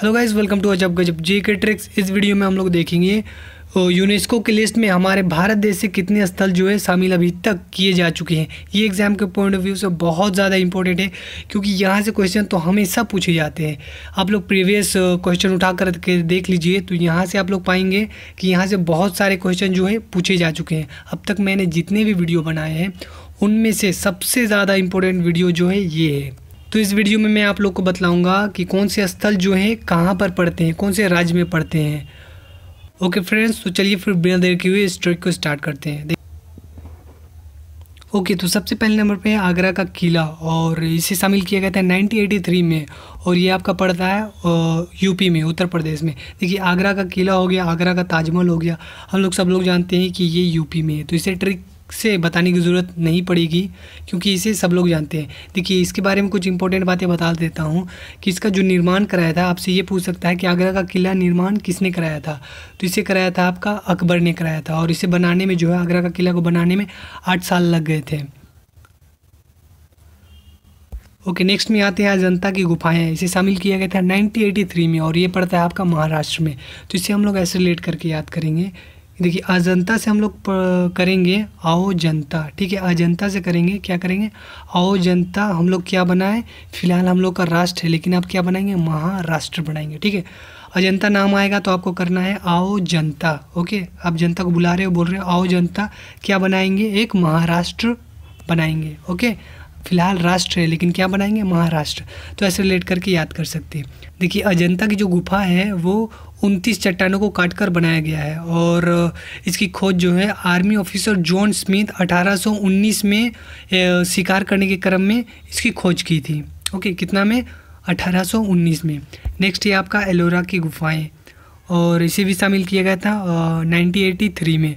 hello guys welcome to अजब गजब जे के ट्रिक्स इस वीडियो में हम लोग देखेंगे यूनेस्को की लिस्ट में हमारे भारत देश से कितने स्थल जो है शामिल अभी तक किए जा चुके हैं ये एग्ज़ाम के पॉइंट ऑफ व्यू से बहुत ज़्यादा इंपॉर्टेंट है क्योंकि यहाँ से क्वेश्चन तो हमेशा पूछे जाते हैं आप लोग प्रीवियस क्वेश्चन उठा कर के देख लीजिए तो यहाँ से आप लोग पाएंगे कि यहाँ से बहुत सारे क्वेश्चन जो है पूछे जा चुके हैं अब तक मैंने जितने भी वीडियो बनाए हैं उनमें से सबसे ज़्यादा इम्पोर्टेंट वीडियो जो है ये है तो इस वीडियो में मैं आप लोग को बताऊंगा कि कौन से स्थल जो हैं कहाँ पर पड़ते हैं कौन से राज्य में पड़ते हैं ओके फ्रेंड्स तो चलिए फिर बिना देर के हुए इस ट्रिक को स्टार्ट करते हैं ओके तो सबसे पहले नंबर पे है आगरा का किला और इसे शामिल किया गया था 1983 में और ये आपका पड़ता है यूपी में उत्तर प्रदेश में देखिए आगरा का किला हो गया आगरा का ताजमहल हो गया हम लोग सब लोग जानते हैं कि ये यूपी में है तो इसे ट्रिक से बताने की ज़रूरत नहीं पड़ेगी क्योंकि इसे सब लोग जानते हैं देखिए इसके बारे में कुछ इंपॉर्टेंट बातें बता देता हूँ कि इसका जो निर्माण कराया था आपसे ये पूछ सकता है कि आगरा का किला निर्माण किसने कराया था तो इसे कराया था आपका अकबर ने कराया था और इसे बनाने में जो है आगरा का किला को बनाने में आठ साल लग गए थे ओके नेक्स्ट में आते हैं अजंता की गुफाएं इसे शामिल किया गया था 1983 में और ये पड़ता है आपका महाराष्ट्र में तो इसे हम लोग ऐसे रिलेट करके याद करेंगे देखिए अजंता से हम लोग करेंगे आओ जनता ठीक है अजंता से करेंगे क्या करेंगे आओ जनता हम लोग क्या बनाए फिलहाल हम लोग का राष्ट्र है लेकिन आप क्या बनाएंगे महाराष्ट्र बनाएंगे ठीक है अजंता नाम आएगा तो आपको करना है आओ जनता ओके आप जनता को बुला रहे हो बोल रहे हो आओ जनता क्या बनाएंगे एक महाराष्ट्र बनाएंगे ओके फिलहाल राष्ट्र है लेकिन क्या बनाएंगे महाराष्ट्र तो ऐसे रिलेट करके याद कर सकते हैं देखिए अजंता की जो गुफा है वो उनतीस चट्टानों को काटकर बनाया गया है और इसकी खोज जो है आर्मी ऑफिसर जॉन स्मिथ 1819 में शिकार करने के क्रम में इसकी खोज की थी ओके कितना में 1819 में नेक्स्ट ये आपका एलोरा की गुफाएं और इसे भी शामिल किया गया था नाइनटीन में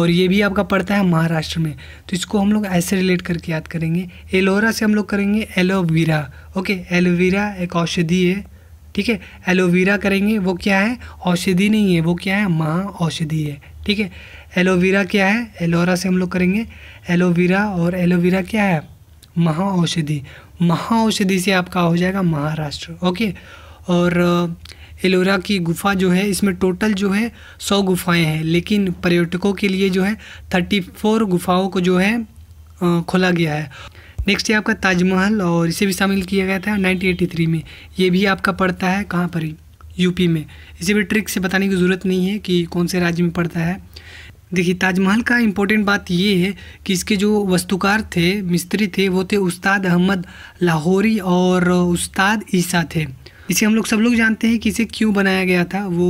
और ये भी आपका पड़ता है महाराष्ट्र में तो इसको हम लोग ऐसे रिलेट करके याद करेंगे एलोरा से हम लोग करेंगे एलोवेरा ओके एलोवेरा एक औषधि है ठीक है एलोवेरा करेंगे वो क्या है औषधि नहीं है वो क्या है महा औषधि है ठीक है एलोवेरा क्या है एलोरा से हम लोग करेंगे एलोवेरा और एलोवेरा क्या है महा औषधि महा औषधि से आपका हो जाएगा महाराष्ट्र ओके और एलोरा की गुफा जो है इसमें टोटल जो है सौ गुफाएं हैं लेकिन पर्यटकों के लिए जो है थर्टी फोर गुफाओं को जो है खोला गया है नेक्स्ट है आपका ताजमहल और इसे भी शामिल किया गया था 1983 में ये भी आपका पड़ता है कहाँ पर यूपी में इसे भी ट्रिक से बताने की ज़रूरत नहीं है कि कौन से राज्य में पड़ता है देखिए ताजमहल का इम्पोर्टेंट बात ये है कि इसके जो वस्तुकार थे मिस्त्री थे वो थे उस्ताद अहमद लाहौरी और उस्ताद ईसा थे इसे हम लोग सब लोग जानते हैं कि इसे क्यों बनाया गया था वो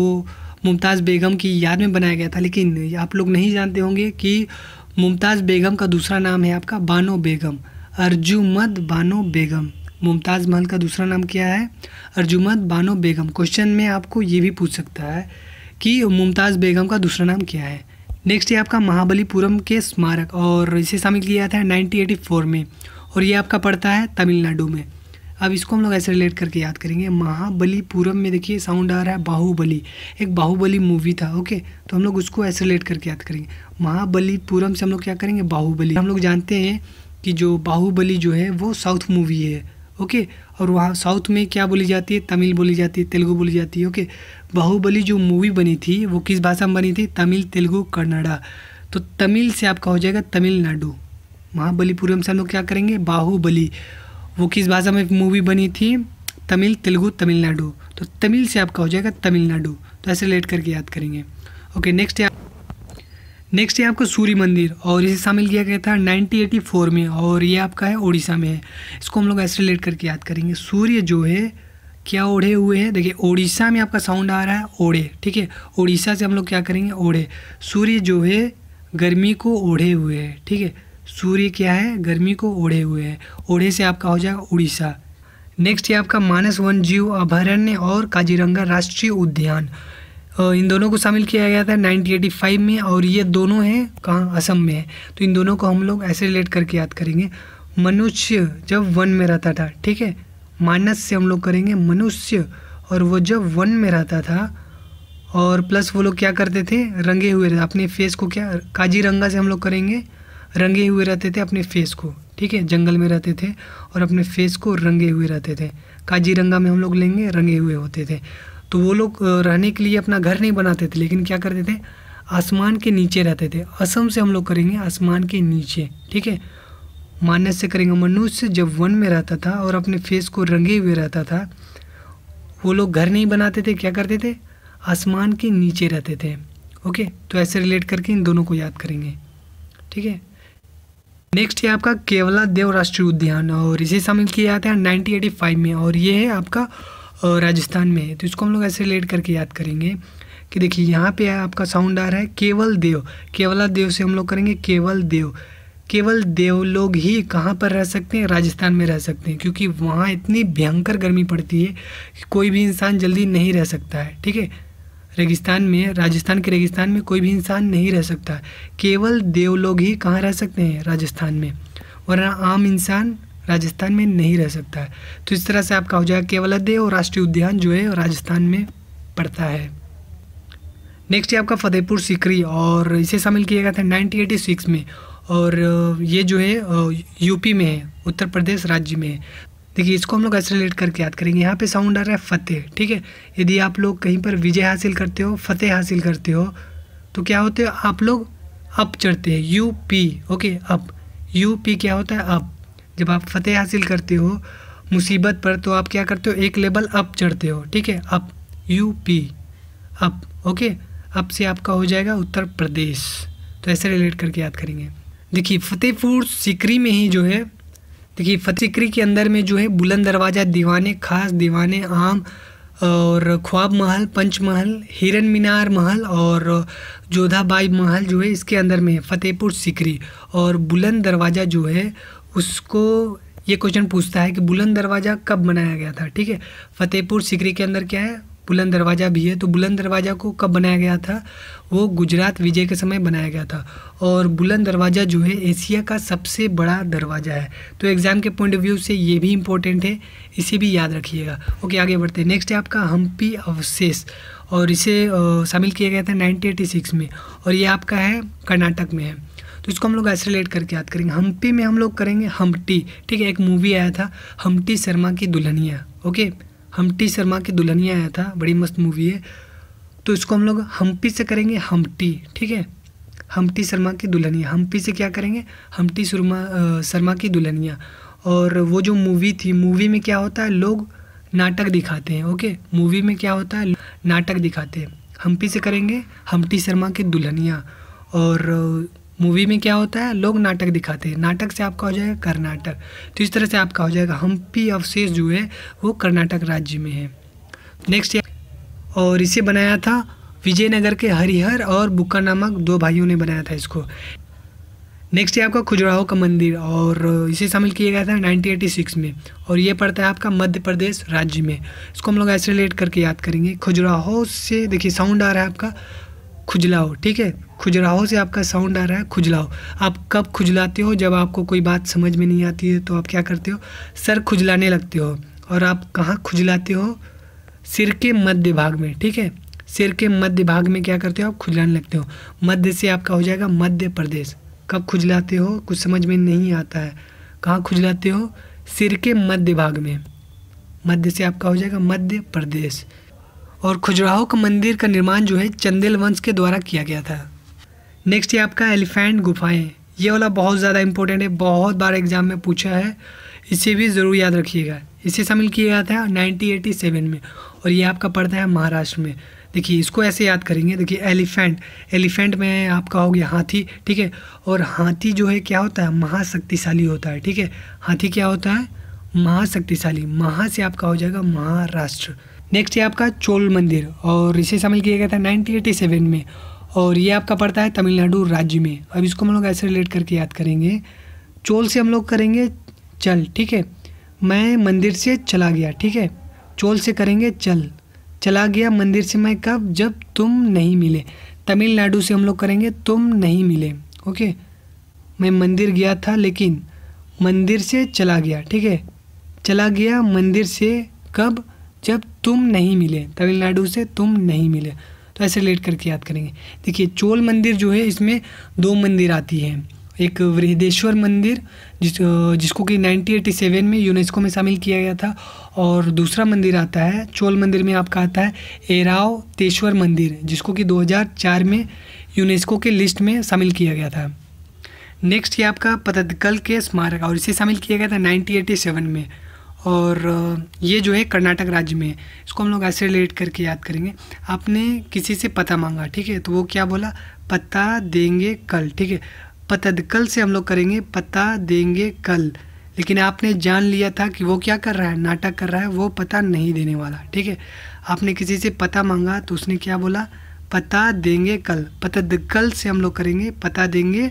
मुमताज़ बेगम की याद में बनाया गया था लेकिन आप लोग नहीं जानते होंगे कि मुमताज़ बेगम का दूसरा नाम है आपका बानो बेगम अर्जुमद बानो बेगम मुमताज़ महल का दूसरा नाम क्या है अर्जुमद बानो बेगम क्वेश्चन में आपको ये भी पूछ सकता है कि मुमताज़ बेगम का दूसरा नाम क्या है नेक्स्ट ये आपका महाबलीपुरम के स्मारक और इसे शामिल किया जाता है नाइनटीन में और ये आपका पड़ता है तमिलनाडु में अब इसको हम लोग ऐसे रिलेट करके याद करेंगे महाबलीपुरम में देखिए साउंड आ रहा है बाहुबली एक बाहुबली मूवी था ओके तो हम लोग उसको ऐसे रिलेट करके याद करेंगे महाबलीपुरम से हम लोग क्या करेंगे बाहुबली हम लोग जानते हैं कि जो बाहुबली जो है वो साउथ मूवी है ओके और वहाँ साउथ में क्या बोली जाती है तमिल बोली जाती है तेलुगु बोली जाती है ओके बाहुबली जो मूवी बनी थी वो किस भाषा में बनी थी तमिल तेलुगु कन्नाड़ा तो तमिल से आपका हो जाएगा तमिलनाडु महाबलीपुरम से हम लोग क्या करेंगे बाहुबली वो किस भाषा में मूवी बनी थी तमिल तेलुगु तमिलनाडु तो तमिल से आपका हो जाएगा तमिलनाडु तो ऐसे रिलेट करके याद करेंगे ओके नेक्स्ट नेक्स्ट है आपका सूर्य मंदिर और इसे शामिल किया गया था 1984 में और ये आपका है ओडिशा में है इसको हम लोग ऐसे रिलेट करके याद करेंगे सूर्य जो है क्या ओढ़े हुए हैं देखिए ओडिशा में आपका साउंड आ रहा है ओढ़े ठीक है ओडिशा से हम लोग क्या करेंगे ओढ़े सूर्य जो है गर्मी को ओढ़े हुए है ठीक है सूर्य क्या है गर्मी को ओढ़े हुए है ओढ़े से आपका हो जाएगा उड़ीसा नेक्स्ट है आपका मानस वन जीव अभयारण्य और काजीरंगा राष्ट्रीय उद्यान इन दोनों को शामिल किया गया था 1985 में और ये दोनों हैं कहाँ असम में है तो इन दोनों को हम लोग ऐसे रिलेट करके याद करेंगे मनुष्य जब वन में रहता था ठीक है मानस से हम लोग करेंगे मनुष्य और वो जब वन में रहता था और प्लस वो लोग क्या करते थे रंगे हुए रहते अपने फेस को क्या काजी रंगा से हम लोग करेंगे रंगे हुए रहते थे अपने फेस को ठीक है जंगल में रहते थे और अपने फेस को रंगे हुए रहते थे काजी रंगा में हम लोग लेंगे रंगे हुए होते थे तो वो लोग रहने के लिए अपना घर नहीं बनाते थे लेकिन क्या करते थे आसमान के नीचे रहते थे असम से हम लोग करेंगे आसमान के नीचे ठीक है मानस से करेंगे मनुष्य जब वन में रहता था और अपने फेस को रंगे हुए रहता था वो लोग घर नहीं बनाते थे क्या करते थे आसमान के नीचे रहते थे ओके तो ऐसे रिलेट करके इन दोनों को याद करेंगे ठीक है नेक्स्ट है आपका केवला देव राष्ट्रीय उद्यान और इसे शामिल किया जाता है नाइनटीन एटी फाइव में और ये है आपका राजस्थान में है तो इसको हम लोग ऐसे रिलेट करके याद करेंगे कि देखिए यहाँ पे आपका साउंड आ रहा है केवल देव केवला देव से हम लोग करेंगे केवल देव केवल देव लोग ही कहाँ पर रह सकते हैं राजस्थान में रह सकते हैं क्योंकि वहाँ इतनी भयंकर गर्मी पड़ती है कि कोई भी इंसान जल्दी नहीं रह सकता है ठीक है रेगिस्तान में राजस्थान के रेगिस्तान में कोई भी इंसान नहीं रह सकता केवल देव लोग ही कहाँ रह सकते हैं राजस्थान में वरना आम इंसान राजस्थान में नहीं रह सकता है तो इस तरह से आपका हो जाएगा और राष्ट्रीय उद्यान जो है राजस्थान में पड़ता है नेक्स्ट है आपका फतेहपुर सीकरी और इसे शामिल किया गया था नाइनटीन में और ये जो है यूपी में है उत्तर प्रदेश राज्य में है देखिए इसको हम लोग ऐसे रिलेट करके याद करेंगे यहाँ पे साउंड आ रहा है फतेह ठीक है यदि आप लोग कहीं पर विजय हासिल करते हो फतेह हासिल करते हो तो क्या होते हो आप लोग अप चढ़ते हैं U P okay up U P क्या होता है अप जब आप फतेह हासिल करते हो मुसीबत पर तो आप क्या करते हो एक लेवल अप चढ़ते हो ठीक है up U P up okay up से आपका हो जाएगा उत्तर प्रदेश तो ऐसे रिलेट करके याद करेंगे देखिए फतेहपुर सिकरी में ही जो है देखिए फतेहकरी के अंदर में जो है बुलंद दरवाज़ा दीवाने खास दीवाने आम और ख्वाब महल पंचमहल हिरन मीनार महल और जोधाबाई महल जो है इसके अंदर में है फतेहपुर सिकरी और बुलंद दरवाज़ा जो है उसको ये क्वेश्चन पूछता है कि बुलंद दरवाज़ा कब बनाया गया था ठीक है फतेहपुर सिकरी के अंदर क्या है बुलंद दरवाज़ा भी है तो बुलंद दरवाज़ा को कब बनाया गया था वो गुजरात विजय के समय बनाया गया था और बुलंद दरवाज़ा जो है एशिया का सबसे बड़ा दरवाज़ा है तो एग्ज़ाम के पॉइंट ऑफ व्यू से ये भी इम्पोर्टेंट है इसे भी याद रखिएगा ओके आगे बढ़ते हैं नेक्स्ट है आपका हम्पी अवशेष और इसे शामिल किया गया था नाइनटीन में और ये आपका है कर्नाटक में है तो इसको हम लोग आइसोलेट करके याद करेंगे हम्पी में हम लोग करेंगे हम्पटी ठीक है एक मूवी आया था हम्पटी शर्मा की दुल्हनिया ओके हम्पटी शर्मा की दुल्हनिया आया था बड़ी मस्त मूवी है तो इसको हम लोग हम्पी से करेंगे हम्पटी ठीक है हम्पटी शर्मा की दुल्हनिया हम्पी से क्या करेंगे हम्पटी शर्मा शर्मा की दुल्हनिया और वो जो मूवी थी मूवी में क्या होता है लोग नाटक दिखाते हैं ओके मूवी में क्या होता है नाटक दिखाते हैं हम्पी से करेंगे हम्पटी शर्मा की दुल्हनिया और मूवी में क्या होता है लोग नाटक दिखाते हैं नाटक से आपका हो जाएगा कर्नाटक तो इस तरह से आपका हो जाएगा हम्पी अवशेष जो है वो कर्नाटक राज्य में है नेक्स्ट और इसे बनाया था विजयनगर के हरिहर और बुक्का नामक दो भाइयों ने बनाया था इसको नेक्स्ट है आपका खुजुराहो का मंदिर और इसे शामिल किया गया था 1986 में और ये पड़ता है आपका मध्य प्रदेश राज्य में इसको हम लोग ऐसे रिलेट करके याद करेंगे खुजुराहो से देखिए साउंड आ रहा है आपका खुजलाओ ठीक है खुजराहो से आपका साउंड आ रहा है खुजलाओ आप कब खुजलाते हो जब आपको कोई बात समझ में नहीं आती है तो आप क्या करते हो सर खुजलाने लगते हो और आप कहाँ खुजलाते हो सिर के मध्य भाग में ठीक है सिर के मध्य भाग में क्या करते हो आप खुजलाने लगते हो मध्य से आपका हो जाएगा मध्य प्रदेश कब खुजलाते हो कुछ समझ में नहीं आता है कहाँ खुजलाते हो सिर के मध्य भाग में मध्य से आपका हो जाएगा मध्य प्रदेश और खुजराहो का मंदिर का निर्माण जो है चंदेल वंश के द्वारा किया गया था नेक्स्ट ये आपका एलिफेंट गुफाएं ये वाला बहुत ज़्यादा इंपॉर्टेंट है बहुत बार एग्जाम में पूछा है इसे भी ज़रूर याद रखिएगा इसे शामिल किया गया था नाइनटीन में और ये आपका पड़ता है महाराष्ट्र में देखिए इसको ऐसे याद करेंगे देखिए एलिफेंट एलिफेंट में आपका हो गया हाथी ठीक है और हाथी जो है क्या होता है महाशक्तिशाली होता है ठीक है हाथी क्या होता है महाशक्तिशाली महा से आपका हो जाएगा महाराष्ट्र नेक्स्ट है आपका चोल मंदिर और इसे शामिल किया गया था नाइनटीन एटी सेवन में और ये आपका पड़ता है तमिलनाडु राज्य में अब इसको हम लोग ऐसे रिलेट करके याद करेंगे चोल से हम लोग करेंगे चल ठीक है मैं मंदिर से चला गया ठीक है चोल से करेंगे चल चला गया मंदिर से मैं कब जब तुम नहीं मिले तमिलनाडु से हम लोग करेंगे तुम नहीं मिले ओके मैं मंदिर गया था लेकिन मंदिर से चला गया ठीक है चला गया मंदिर से कब जब तुम नहीं मिले तमिलनाडु से तुम नहीं मिले तो ऐसे रिलेट करके याद करेंगे देखिए चोल मंदिर जो है इसमें दो मंदिर आती हैं एक वृहदेश्वर मंदिर जिस जिसको कि 1987 में यूनेस्को में शामिल किया गया था और दूसरा मंदिर आता है चोल मंदिर में आपका आता है एराव तेश्वर मंदिर जिसको कि 2004 में यूनेस्को के लिस्ट में शामिल किया गया था नेक्स्ट ये आपका पतदकल के स्मारक और इसे शामिल किया गया था 1987 में और ये जो है कर्नाटक राज्य में है इसको हम लोग ऐसे रिलेट करके याद करेंगे आपने किसी से पता मांगा ठीक है तो वो क्या बोला पता देंगे कल ठीक है पतदकल से हम लोग करेंगे पता देंगे कल लेकिन आपने जान लिया था कि वो क्या कर रहा है नाटक कर रहा है वो पता नहीं देने वाला ठीक है आपने किसी से पता मांगा तो उसने क्या बोला पता देंगे कल पतदकल से हम लोग करेंगे पता देंगे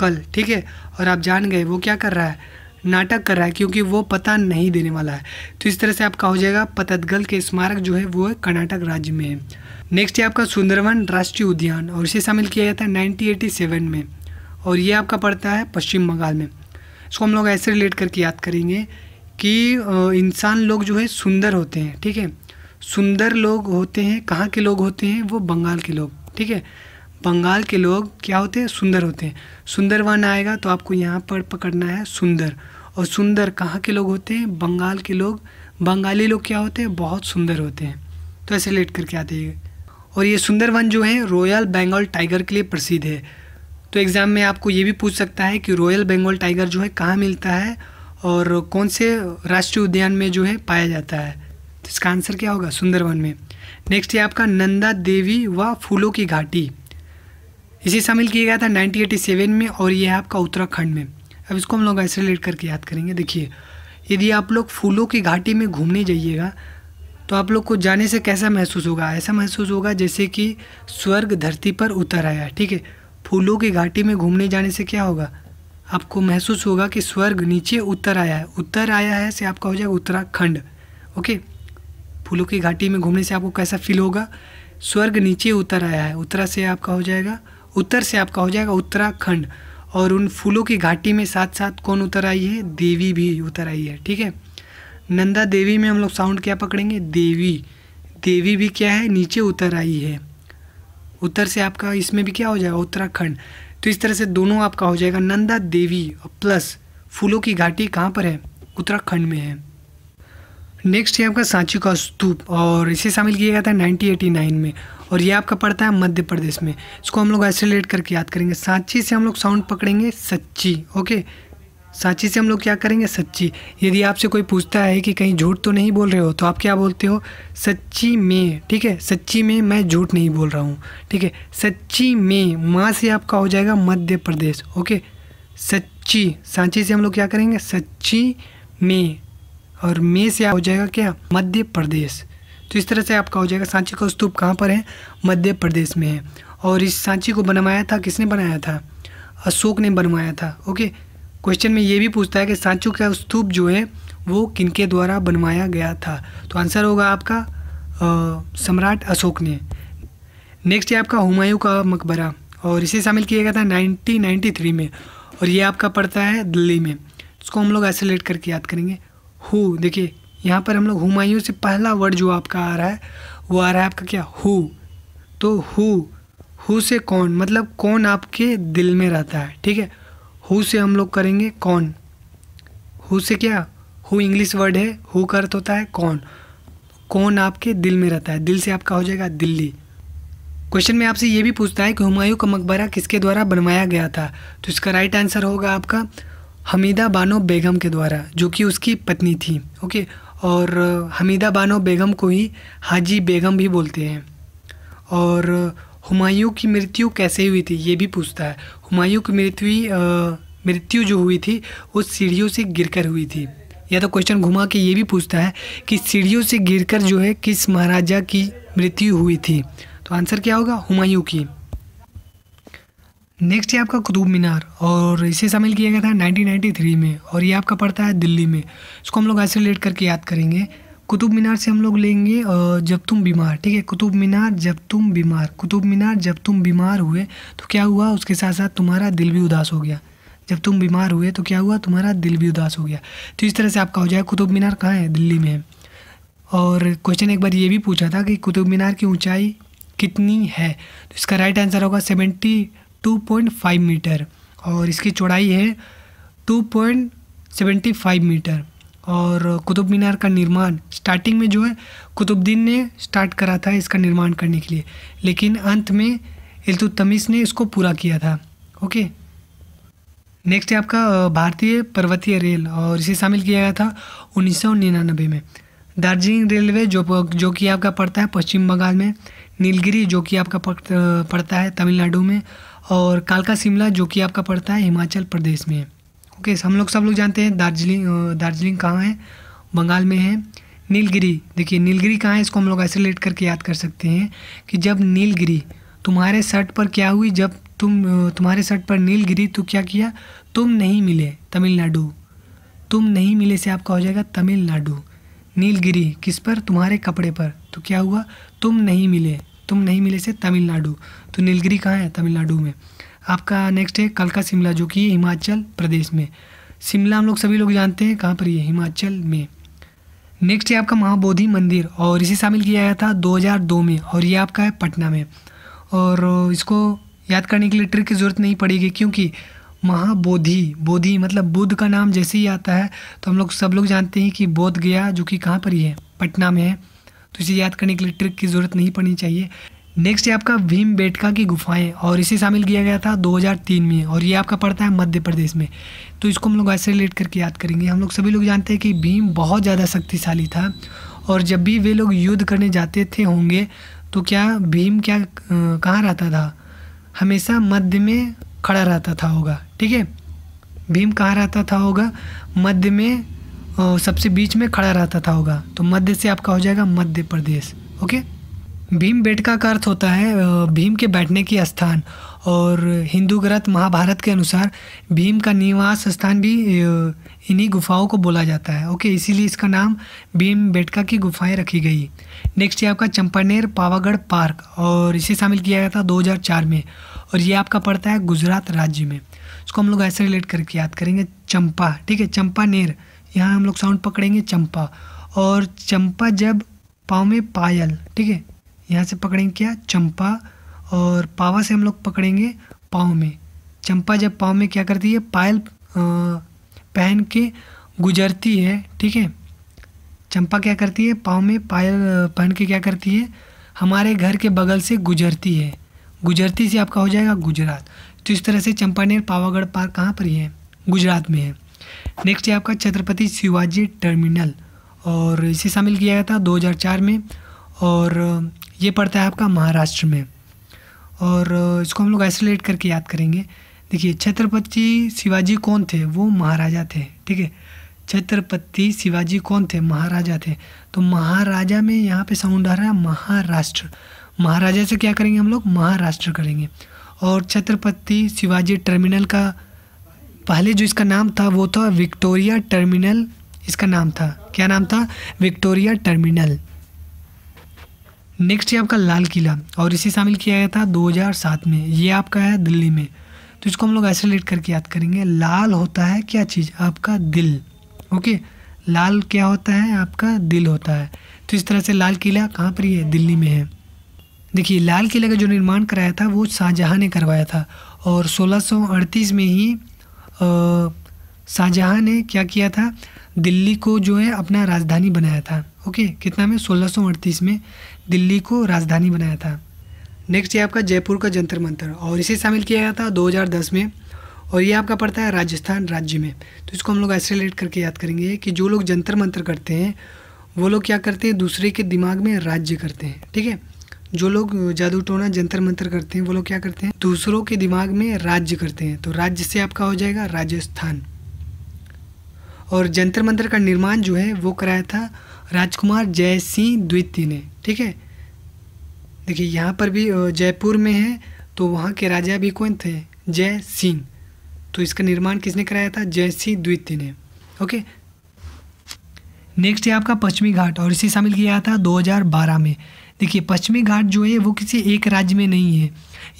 कल ठीक है और आप जान गए वो क्या कर रहा है नाटक कर रहा है क्योंकि वो पता नहीं देने वाला है तो इस तरह से आपका हो जाएगा पतदगल के स्मारक जो है वो कर्नाटक राज्य में है नेक्स्ट है आपका सुंदरवन राष्ट्रीय उद्यान और इसे शामिल किया जाता है नाइनटीन में और ये आपका पड़ता है पश्चिम बंगाल में इसको हम लोग ऐसे रिलेट करके याद करेंगे कि इंसान लोग जो है सुंदर होते हैं ठीक है सुंदर लोग होते हैं कहाँ के लोग होते हैं वो बंगाल के लोग ठीक है बंगाल के लोग क्या होते हैं सुंदर होते हैं सुंदरवन आएगा तो आपको यहाँ पर पकड़ना है सुंदर और सुंदर कहाँ के लोग होते हैं बंगाल के लोग बंगाली लोग क्या होते हैं बहुत सुंदर होते हैं तो ऐसे लेट करके आते हैं और ये सुंदरवन जो है रॉयल बंगाल टाइगर के लिए प्रसिद्ध है तो एग्ज़ाम में आपको ये भी पूछ सकता है कि रॉयल बंगाल टाइगर जो है कहाँ मिलता है और कौन से राष्ट्रीय उद्यान में जो है पाया जाता है तो इसका आंसर क्या होगा सुंदरवन में नेक्स्ट है आपका नंदा देवी व फूलों की घाटी इसे शामिल किया गया था 1987 में और ये है आपका उत्तराखंड में अब इसको हम लोग आइसोलेट करके याद करेंगे देखिए यदि आप लोग फूलों की घाटी में घूमने जाइएगा तो आप लोग को जाने से कैसा महसूस होगा ऐसा महसूस होगा जैसे कि स्वर्ग धरती पर उतर आया ठीक है फूलों की घाटी में घूमने जाने से क्या होगा आपको महसूस होगा कि स्वर्ग नीचे उतर आया है उतर आया है से आपका हो जाएगा उत्तराखंड ओके फूलों की घाटी में घूमने से आपको कैसा फील होगा स्वर्ग नीचे उतर आया है उत्तरा से आपका हो जाएगा उत्तर से आपका हो जाएगा उत्तराखंड और उन फूलों की घाटी में साथ साथ कौन उतर आई है देवी भी उतर आई है ठीक है नंदा देवी में हम लोग साउंड क्या पकड़ेंगे देवी देवी भी क्या है नीचे उतर आई है उत्तर से आपका इसमें भी क्या हो जाएगा उत्तराखंड तो इस तरह से दोनों आपका हो जाएगा नंदा देवी प्लस फूलों की घाटी कहाँ पर है उत्तराखंड में है नेक्स्ट है आपका सांची का स्तूप और इसे शामिल किया गया था 1989 में और ये आपका पड़ता है मध्य प्रदेश में इसको हम लोग आइसोलेट करके याद करेंगे सांची से हम लोग साउंड पकड़ेंगे सच्ची ओके सांची से हम लोग क्या करेंगे सच्ची यदि आपसे कोई पूछता है कि कहीं झूठ तो नहीं बोल रहे हो तो आप क्या बोलते हो सच्ची में ठीक है सच्ची में मैं झूठ नहीं बोल रहा हूँ ठीक है सच्ची में माँ से आपका हो जाएगा मध्य प्रदेश ओके सच्ची सांची से हम लोग क्या करेंगे सच्ची में और में से हो जाएगा क्या मध्य प्रदेश तो इस तरह से आपका हो जाएगा सांची का स्तूप कहाँ पर है मध्य प्रदेश में है और इस सांची को बनवाया था किसने बनाया था अशोक ने बनवाया था ओके क्वेश्चन में ये भी पूछता है कि सांचू का स्तूप जो है वो किनके द्वारा बनवाया गया था तो आंसर होगा आपका सम्राट अशोक ने नेक्स्ट है आपका हुमायूं का मकबरा और इसे शामिल किया गया था 1993 में और ये आपका पड़ता है दिल्ली में इसको हम लोग ऐसे लेट करके याद करेंगे हु देखिए यहाँ पर हम लोग हुमायूं से पहला वर्ड जो आपका आ रहा है वो आ रहा है आपका क्या हु तो हु हु से कौन मतलब कौन आपके दिल में रहता है ठीक है हु से हम लोग करेंगे कौन हु से क्या हु इंग्लिश वर्ड है हु का अर्थ होता है कौन कौन आपके दिल में रहता है दिल से आपका हो जाएगा दिल्ली क्वेश्चन में आपसे ये भी पूछता है कि हुमायूं का मकबरा किसके द्वारा बनवाया गया था तो इसका राइट आंसर होगा आपका हमीदा बानो बेगम के द्वारा जो कि उसकी पत्नी थी ओके और हमीदा बानो बेगम को ही हाजी बेगम भी बोलते हैं और हुमायूं की मृत्यु कैसे हुई थी ये भी पूछता है हुमायूं की मृत्यु मृत्यु जो हुई थी वो सीढ़ियों से गिरकर हुई थी या तो क्वेश्चन घुमा के ये भी पूछता है कि सीढ़ियों से गिरकर जो है किस महाराजा की मृत्यु हुई थी तो आंसर क्या होगा हुमायूं की नेक्स्ट है आपका कुतुब मीनार और इसे शामिल किया गया था 1993 में और ये आपका पड़ता है दिल्ली में इसको हम लोग ऐसे रिलेट करके याद करेंगे कुतुब मीनार से हम लोग लेंगे जब तुम बीमार ठीक है कुतुब मीनार जब तुम बीमार कुतुब मीनार जब तुम बीमार हुए तो क्या हुआ उसके साथ साथ तुम्हारा दिल भी उदास हो गया जब तुम बीमार हुए तो क्या हुआ तुम्हारा दिल भी उदास हो गया तो इस तरह से आपका हो जाए कुतुब मीनार कहाँ है दिल्ली में है और क्वेश्चन एक बार ये भी पूछा था कि कुतुब मीनार की ऊंचाई कितनी है तो इसका राइट आंसर होगा सेवेंटी 2.5 मीटर और इसकी चौड़ाई है 2.75 मीटर और कुतुब मीनार का निर्माण स्टार्टिंग में जो है कुतुबद्दीन ने स्टार्ट करा था इसका निर्माण करने के लिए लेकिन अंत में इल्तुतमिस ने इसको पूरा किया था ओके नेक्स्ट है आपका भारतीय पर्वतीय रेल और इसे शामिल किया गया था उन्नीस में दार्जिलिंग रेलवे जो जो कि आपका पड़ता है पश्चिम बंगाल में नीलगिरी जो कि आपका पड़ता है तमिलनाडु में और कालका शिमला जो कि आपका पड़ता है हिमाचल प्रदेश में ओके हम लोग सब लोग जानते हैं दार्जिलिंग दार्जिलिंग कहाँ है बंगाल में है नीलगिरी देखिए नीलगिरी कहाँ है इसको हम लोग ऐसे लेट करके याद कर सकते हैं कि जब नीलगिरी तुम्हारे शर्ट पर क्या हुई जब तुम तुम्हारे शर्ट पर नीलगिरी तो क्या किया तुम नहीं मिले तमिलनाडु तुम नहीं मिले से आपका हो जाएगा तमिलनाडु नीलगिरी किस पर तुम्हारे कपड़े पर तो क्या हुआ तुम नहीं मिले तुम नहीं मिले से तमिलनाडु तो नीलगिरी कहाँ है तमिलनाडु में आपका नेक्स्ट है कलका शिमला जो कि हिमाचल प्रदेश में शिमला हम लोग सभी लोग जानते हैं कहाँ पर ये हिमाचल में नेक्स्ट है आपका महाबोधि मंदिर और इसे शामिल किया गया था 2002 में और ये आपका है पटना में और इसको याद करने के लिए ट्रिक की ज़रूरत नहीं पड़ेगी क्योंकि महाबोधि बोधि मतलब बुद्ध का नाम जैसे ही आता है तो हम लोग सब लोग जानते हैं कि बोध गया जो कि कहाँ पर ही है पटना में है तो इसे याद करने के लिए ट्रिक की ज़रूरत नहीं पड़नी चाहिए नेक्स्ट है आपका भीम बेटका की गुफाएं और इसे शामिल किया गया था 2003 में और ये आपका पड़ता है मध्य प्रदेश में तो इसको हम लोग ऐसे रिलेट करके याद करेंगे हम लोग सभी लोग जानते हैं कि भीम बहुत ज़्यादा शक्तिशाली था और जब भी वे लोग युद्ध करने जाते थे होंगे तो क्या भीम क्या कहाँ रहता था हमेशा मध्य में खड़ा रहता था होगा ठीक है भीम कहाँ रहता था होगा मध्य में सबसे बीच में खड़ा रहता था होगा तो मध्य से आपका हो जाएगा मध्य प्रदेश ओके भीम बेटका का अर्थ होता है भीम के बैठने की स्थान और हिंदू ग्रंथ महाभारत के अनुसार भीम का निवास स्थान भी इन्हीं गुफाओं को बोला जाता है ओके इसीलिए इसका नाम भीम बेटका की गुफाएं रखी गई नेक्स्ट ये आपका चंपानेर पावागढ़ पार्क और इसे शामिल किया गया था 2004 में और ये आपका पड़ता है गुजरात राज्य में इसको हम लोग ऐसे रिलेट करके याद करेंगे चंपा ठीक है चंपानेर यहाँ हम लोग साउंड पकड़ेंगे चंपा और चंपा जब पाँव में पायल ठीक है यहाँ से पकड़ेंगे क्या चंपा और पावा से हम लोग पकड़ेंगे पाँव में चंपा जब पाँव में क्या करती है पायल पहन के गुजरती है ठीक है चंपा क्या करती है पाँव में पायल पहन के क्या करती है हमारे घर के बगल से गुजरती है गुजरती से आपका हो जाएगा गुजरात तो इस तरह से चंपानेर पावागढ़ पार्क कहाँ पर ही है गुजरात में है नेक्स्ट है आपका छत्रपति शिवाजी टर्मिनल और इसे शामिल किया गया था 2004 में और ये पड़ता है आपका महाराष्ट्र में और इसको हम लोग आइसोलेट करके याद करेंगे देखिए छत्रपति शिवाजी कौन थे वो महाराजा थे ठीक है छत्रपति शिवाजी कौन थे महाराजा थे तो महाराजा में यहाँ पे साउंड आ रहा है महाराष्ट्र महाराजा से क्या करेंगे हम लोग महाराष्ट्र करेंगे और छत्रपति शिवाजी टर्मिनल का पहले जो इसका नाम था वो था विक्टोरिया टर्मिनल इसका नाम था क्या नाम था विक्टोरिया टर्मिनल नेक्स्ट है आपका लाल किला और इसे शामिल किया गया था 2007 में ये आपका है दिल्ली में तो इसको हम लोग आइसोलेट करके याद करेंगे लाल होता है क्या चीज़ आपका दिल ओके लाल क्या होता है आपका दिल होता है तो इस तरह से लाल किला कहाँ पर है दिल्ली में है देखिए लाल किले का जो निर्माण कराया था वो शाहजहाँ ने करवाया था और 1638 में ही शाहजहाँ ने क्या किया था दिल्ली को जो है अपना राजधानी बनाया था ओके कितना में सोलह में दिल्ली को राजधानी बनाया था नेक्स्ट ये आपका जयपुर का जंतर मंतर और इसे शामिल किया गया था 2010 में और ये आपका पड़ता है राजस्थान राज्य में तो इसको हम लोग आइसोलेट करके याद करेंगे कि जो लोग जंतर मंतर करते हैं वो लोग क्या करते हैं दूसरे के दिमाग में राज्य करते हैं ठीक है जो लोग जादू टोना जंतर मंतर करते हैं वो लोग क्या करते हैं दूसरों के दिमाग में राज्य करते हैं तो राज्य से आपका हो जाएगा राजस्थान और जंतर मंतर का निर्माण जो है वो कराया था राजकुमार जय सिंह द्वितीय ने ठीक है देखिए यहाँ पर भी जयपुर में है तो वहाँ के राजा भी कौन थे जय सिंह तो इसका निर्माण किसने कराया था जय सिंह द्वितीय ने ओके नेक्स्ट है आपका पश्चिमी घाट और इसे शामिल किया था 2012 में देखिए पश्चिमी घाट जो है वो किसी एक राज्य में नहीं है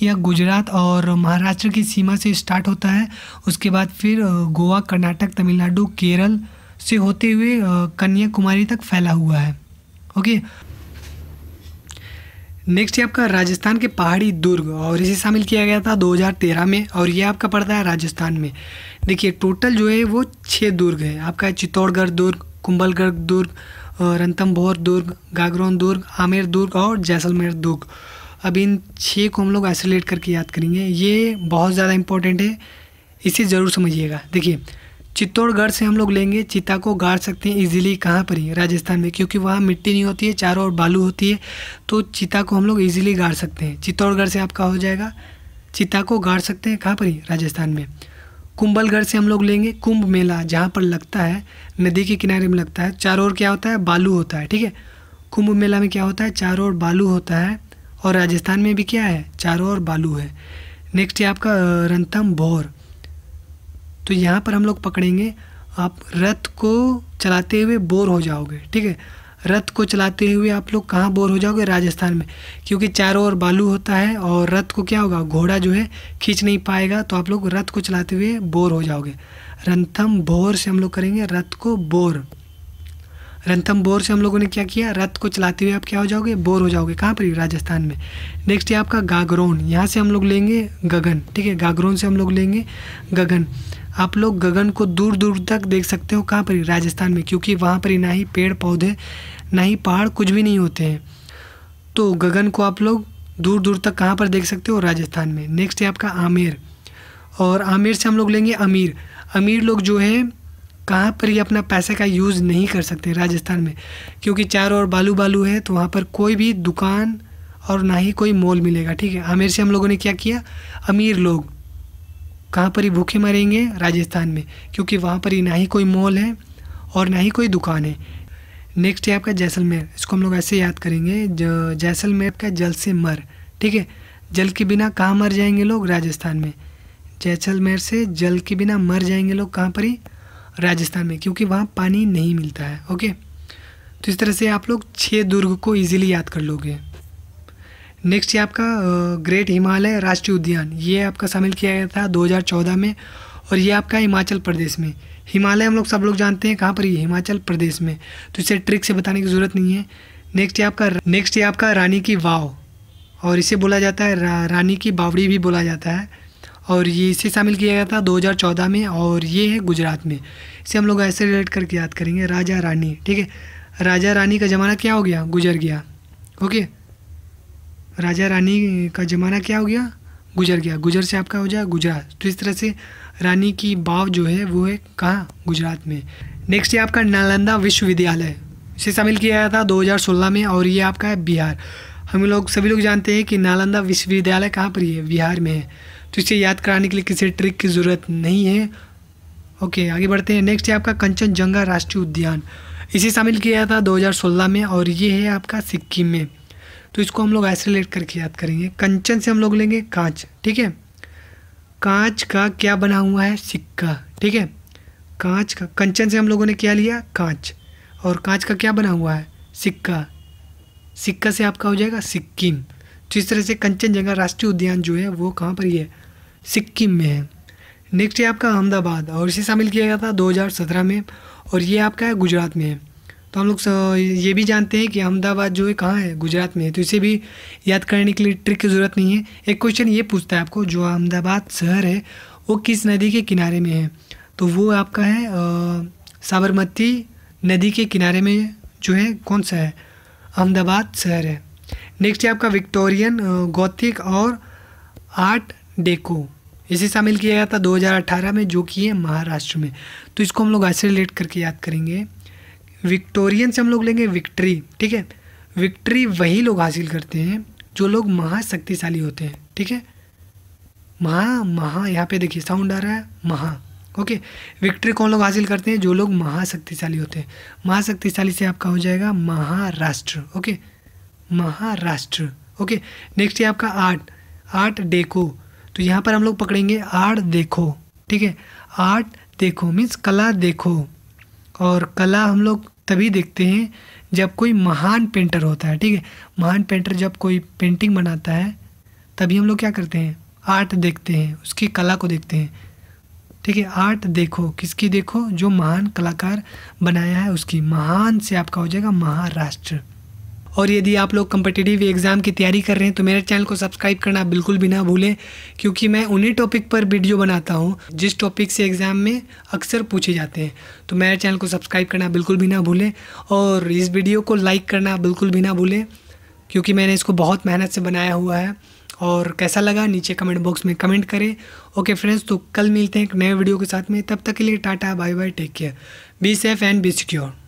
यह गुजरात और महाराष्ट्र की सीमा से स्टार्ट होता है उसके बाद फिर गोवा कर्नाटक तमिलनाडु केरल से होते हुए कन्याकुमारी तक फैला हुआ है ओके नेक्स्ट है आपका राजस्थान के पहाड़ी दुर्ग और इसे शामिल किया गया था 2013 में और ये आपका पड़ता है राजस्थान में देखिए टोटल जो है वो छः दुर्ग है आपका चित्तौड़गढ़ दुर्ग कुंभलगढ़ दुर्ग रणथम्भौर दुर्ग गागरौन दुर्ग आमेर दुर्ग और जैसलमेर दुर्ग अब इन छः को हम लोग आइसोलेट करके याद करेंगे ये बहुत ज़्यादा इंपॉर्टेंट है इसे ज़रूर समझिएगा देखिए चित्तौड़गढ़ से हम लोग लेंगे चिता को गाड़ सकते हैं इजीली कहाँ पर ही राजस्थान में क्योंकि वहाँ मिट्टी नहीं होती है चारों ओर बालू होती है तो चिता को हम लोग इजीली गाड़ सकते हैं चित्तौड़गढ़ से आपका हो जाएगा चिता को गाड़ सकते हैं कहाँ पर ही राजस्थान में कुंभलगढ़ से हम लोग लेंगे कुंभ मेला जहाँ पर लगता है नदी के किनारे में लगता है चारों ओर क्या होता है बालू होता है ठीक है कुंभ मेला में क्या होता है चारों ओर बालू होता है और राजस्थान में भी क्या है चारों ओर बालू है नेक्स्ट है आपका रंतम भोर तो यहाँ पर हम लोग पकड़ेंगे आप रथ को चलाते हुए बोर हो जाओगे ठीक है रथ को चलाते हुए आप लोग कहाँ बोर हो जाओगे राजस्थान में क्योंकि चारों ओर बालू होता है और रथ को क्या होगा घोड़ा जो है खींच नहीं पाएगा तो आप लोग रथ को चलाते हुए बोर हो जाओगे रंथम बोर से हम लोग करेंगे रथ को बोर रंथम बोर से हम लोगों ने क्या किया रथ को चलाते हुए आप क्या हो जाओगे बोर हो जाओगे कहाँ पर राजस्थान में नेक्स्ट है आपका गागरोन यहाँ से हम लोग लेंगे गगन ठीक है गागरोन से हम लोग लेंगे गगन आप लोग गगन को दूर दूर तक देख सकते हो कहाँ पर ही राजस्थान में क्योंकि वहाँ पर ना ही पेड़ पौधे ना ही पहाड़ कुछ भी नहीं होते हैं तो गगन को आप लोग दूर दूर तक कहाँ पर देख सकते हो राजस्थान में नेक्स्ट है आपका आमेर और आमेर से हम लोग लेंगे अमीर अमीर लोग जो है कहाँ पर ही अपना पैसे का यूज़ नहीं कर सकते राजस्थान में क्योंकि चारों ओर बालू बालू है तो वहाँ पर कोई भी दुकान और ना ही कोई मॉल मिलेगा ठीक है आमिर से हम लोगों ने क्या किया अमीर लोग कहाँ पर ही भूखे मरेंगे राजस्थान में क्योंकि वहाँ पर ही ना ही कोई मॉल है और ना ही कोई दुकान है नेक्स्ट है आपका जैसलमेर इसको हम लोग ऐसे याद करेंगे जैसलमेर का जल से मर ठीक है जल के बिना कहाँ मर जाएंगे लोग राजस्थान में जैसलमेर से जल के बिना मर जाएंगे लोग कहाँ पर ही राजस्थान में क्योंकि वहाँ पानी नहीं मिलता है ओके तो इस तरह से आप लोग छः दुर्ग को ईजिली याद कर लोगे नेक्स्ट ये आपका ग्रेट हिमालय राष्ट्रीय उद्यान ये आपका शामिल किया गया था 2014 में और ये आपका हिमाचल प्रदेश में हिमालय हम लोग सब लोग जानते हैं कहाँ पर ये हिमाचल प्रदेश में तो इसे ट्रिक से बताने की ज़रूरत नहीं है नेक्स्ट ये आपका नेक्स्ट ये आपका रानी की वाव और इसे बोला जाता है रा, रानी की बावड़ी भी बोला जाता है और ये इसे शामिल किया गया था 2014 में और ये है गुजरात में इसे हम लोग ऐसे रिलेट करके याद करेंगे राजा रानी ठीक है राजा रानी का ज़माना क्या हो गया गुजर गया ओके राजा रानी का ज़माना क्या हो गया गुजर गया गुजर से आपका हो जाए गुजरात तो इस तरह से रानी की बाव जो है वो है कहाँ गुजरात में नेक्स्ट है आपका नालंदा विश्वविद्यालय इसे शामिल किया गया था 2016 में और ये आपका है बिहार हम लोग सभी लोग जानते हैं कि नालंदा विश्वविद्यालय कहाँ पर है बिहार में है तो इसे याद कराने के लिए किसी ट्रिक की ज़रूरत नहीं है ओके आगे बढ़ते हैं नेक्स्ट है आपका कंचनजंगा राष्ट्रीय उद्यान इसे शामिल किया था 2016 में और ये है आपका सिक्किम में तो इसको हम लोग आइसोलेट करके याद करेंगे कंचन से हम लोग लेंगे कांच ठीक है कांच का क्या बना हुआ है सिक्का ठीक है कांच का कंचन से हम लोगों ने क्या लिया कांच और कांच का क्या बना हुआ है सिक्का सिक्का से आपका हो जाएगा सिक्किम तो इस तरह से कंचन जगह राष्ट्रीय उद्यान जो है वो कहाँ पर ही है सिक्किम में है नेक्स्ट है आपका अहमदाबाद और इसे शामिल किया गया था 2017 में और ये आपका है गुजरात में है तो हम लोग ये भी जानते हैं कि अहमदाबाद जो है कहाँ है गुजरात में है तो इसे भी याद करने के लिए ट्रिक की ज़रूरत नहीं है एक क्वेश्चन ये पूछता है आपको जो अहमदाबाद शहर है वो किस नदी के किनारे में है तो वो आपका है साबरमती नदी के किनारे में जो है कौन सा है अहमदाबाद शहर है नेक्स्ट है आपका विक्टोरियन गौथिक और आर्ट डेको इसे शामिल किया गया था 2018 में जो कि है महाराष्ट्र में तो इसको हम लोग ऐसे रिलेट करके याद करेंगे विक्टोरियन से हम लोग लेंगे विक्ट्री ठीक है विक्ट्री वही लोग हासिल करते हैं जो लोग महाशक्तिशाली होते हैं ठीक है महा महा यहाँ पे देखिए साउंड आ रहा है महा ओके विक्ट्री कौन लोग हासिल करते हैं जो लोग महाशक्तिशाली होते हैं महाशक्तिशाली से आपका हो जाएगा Maharashtra okay Maharashtra okay next है आपका आर्ट आर्ट डेको तो यहाँ पर हम लोग पकड़ेंगे आर्ट देखो ठीक है आर्ट देखो मीन्स कला देखो और कला हम लोग तभी देखते हैं जब कोई महान पेंटर होता है ठीक है महान पेंटर जब कोई पेंटिंग बनाता है तभी हम लोग क्या करते हैं आर्ट देखते हैं उसकी कला को देखते हैं ठीक है आर्ट देखो किसकी देखो जो महान कलाकार बनाया है उसकी महान से आपका हो जाएगा महाराष्ट्र और यदि आप लोग कम्पटिटिव एग्ज़ाम की तैयारी कर रहे हैं तो मेरे चैनल को सब्सक्राइब करना बिल्कुल भी ना भूलें क्योंकि मैं उन्हीं टॉपिक पर वीडियो बनाता हूँ जिस टॉपिक से एग्ज़ाम में अक्सर पूछे जाते हैं तो मेरे चैनल को सब्सक्राइब करना बिल्कुल भी ना भूलें और इस वीडियो को लाइक करना बिल्कुल भी ना भूलें क्योंकि मैंने इसको बहुत मेहनत से बनाया हुआ है और कैसा लगा नीचे कमेंट बॉक्स में कमेंट करें ओके फ्रेंड्स तो कल मिलते हैं एक नए वीडियो के साथ में तब तक के लिए tata bye bye take care be safe and be secure